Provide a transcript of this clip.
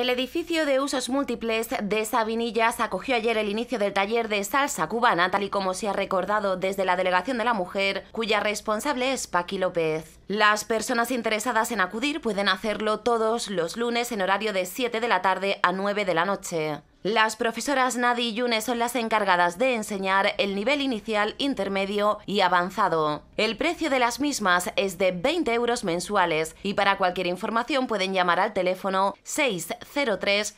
El edificio de usos múltiples de Sabinillas acogió ayer el inicio del taller de salsa cubana, tal y como se ha recordado desde la Delegación de la Mujer, cuya responsable es Paqui López. Las personas interesadas en acudir pueden hacerlo todos los lunes en horario de 7 de la tarde a 9 de la noche. Las profesoras Nadi y Yune son las encargadas de enseñar el nivel inicial, intermedio y avanzado. El precio de las mismas es de 20 euros mensuales y para cualquier información pueden llamar al teléfono 603